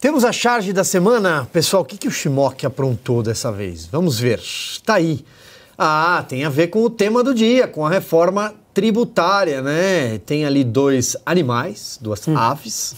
Temos a charge da semana. Pessoal, o que, que o Shimok aprontou dessa vez? Vamos ver. está aí. Ah, tem a ver com o tema do dia, com a reforma tributária, né? Tem ali dois animais, duas hum. aves,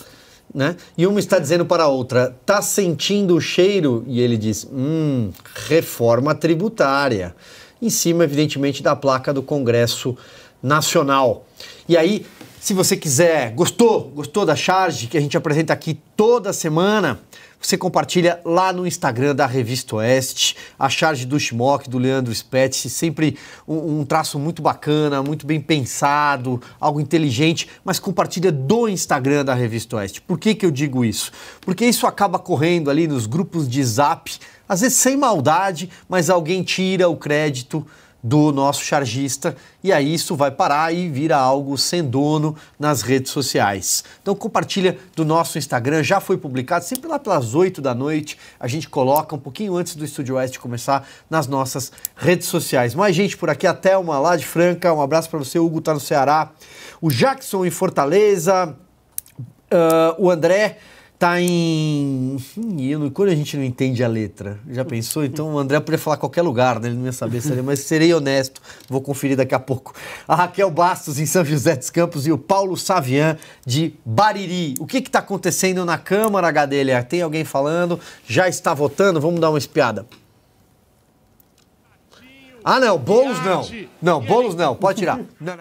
né? E uma está dizendo para a outra, tá sentindo o cheiro? E ele diz, hum, reforma tributária. Em cima, evidentemente, da placa do Congresso nacional. E aí, se você quiser, gostou, gostou da charge que a gente apresenta aqui toda semana, você compartilha lá no Instagram da Revista Oeste, a charge do Shimok, do Leandro Spetz, sempre um, um, traço muito bacana, muito bem pensado, algo inteligente, mas compartilha do Instagram da Revista Oeste. Por que, que eu digo isso? Porque isso acaba correndo ali nos grupos de zap, às vezes sem maldade, mas alguém tira o crédito do nosso chargista e aí isso vai parar e vira algo sem dono nas redes sociais. Então compartilha do nosso Instagram, já foi publicado, sempre lá pelas 8 da noite, a gente coloca um pouquinho antes do Estúdio Oeste começar nas nossas redes sociais. Mais gente por aqui, até uma lá de Franca, um abraço para você, Hugo tá no Ceará, o Jackson em Fortaleza, uh, o André tá em. Hino. Quando a gente não entende a letra? Já pensou? Então o André poderia falar qualquer lugar, né? Ele não ia saber se ele, mas serei honesto, vou conferir daqui a pouco. A Raquel Bastos, em São José dos Campos, e o Paulo Savian, de Bariri. O que está acontecendo na Câmara, HDLA? Tem alguém falando? Já está votando? Vamos dar uma espiada. Ah, não, bolos não. Não, bolos não, pode tirar. Não, não.